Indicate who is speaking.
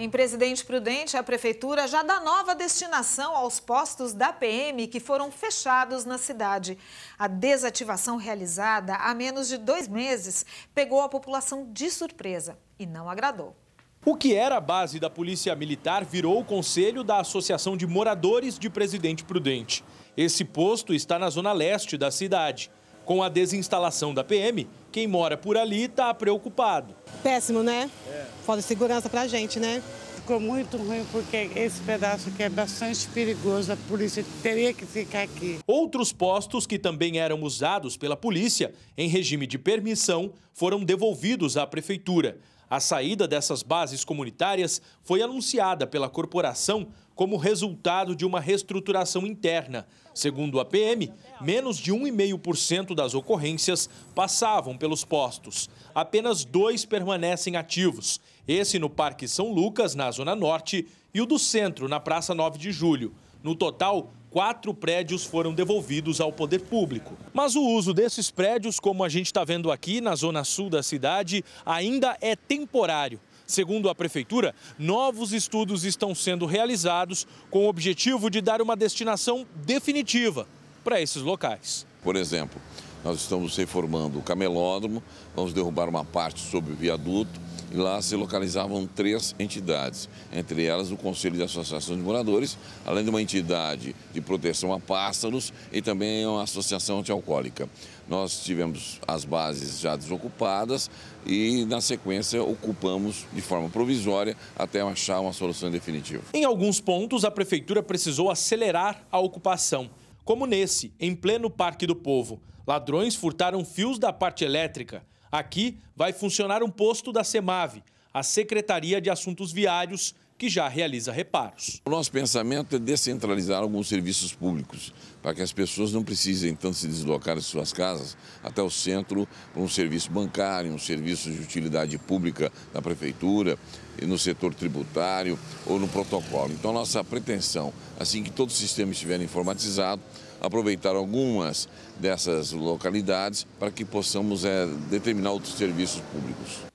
Speaker 1: Em Presidente Prudente, a prefeitura já dá nova destinação aos postos da PM que foram fechados na cidade. A desativação realizada há menos de dois meses pegou a população de surpresa e não agradou. O que era a base da Polícia Militar virou o conselho da Associação de Moradores de Presidente Prudente. Esse posto está na zona leste da cidade. Com a desinstalação da PM, quem mora por ali está preocupado.
Speaker 2: Péssimo, né? É. Falta segurança para a gente, né? Ficou muito ruim porque esse pedaço aqui é bastante perigoso, a polícia teria que ficar aqui.
Speaker 1: Outros postos que também eram usados pela polícia em regime de permissão foram devolvidos à prefeitura. A saída dessas bases comunitárias foi anunciada pela corporação como resultado de uma reestruturação interna. Segundo a PM, menos de 1,5% das ocorrências passavam pelos postos. Apenas dois permanecem ativos: esse no Parque São Lucas, na Zona Norte, e o do Centro, na Praça 9 de Julho. No total, quatro prédios foram devolvidos ao poder público. Mas o uso desses prédios, como a gente está vendo aqui na zona sul da cidade, ainda é temporário. Segundo a prefeitura, novos estudos estão sendo realizados com o objetivo de dar uma destinação definitiva para esses locais.
Speaker 2: Por exemplo, nós estamos reformando o camelódromo, vamos derrubar uma parte sobre o viaduto e lá se localizavam três entidades, entre elas o Conselho de Associações de Moradores, além de uma entidade de proteção a pássaros e também uma associação antialcoólica. Nós tivemos as bases já desocupadas e, na sequência, ocupamos de forma provisória até achar uma solução definitiva.
Speaker 1: Em alguns pontos, a Prefeitura precisou acelerar a ocupação como nesse, em pleno Parque do Povo. Ladrões furtaram fios da parte elétrica. Aqui vai funcionar um posto da SEMAV, a Secretaria de Assuntos Viários que já realiza reparos.
Speaker 2: O nosso pensamento é descentralizar alguns serviços públicos, para que as pessoas não precisem tanto se deslocar de suas casas até o centro para um serviço bancário, um serviço de utilidade pública da prefeitura, no setor tributário ou no protocolo. Então, nossa pretensão, assim que todo o sistema estiver informatizado, aproveitar algumas dessas localidades para que possamos é, determinar outros serviços públicos.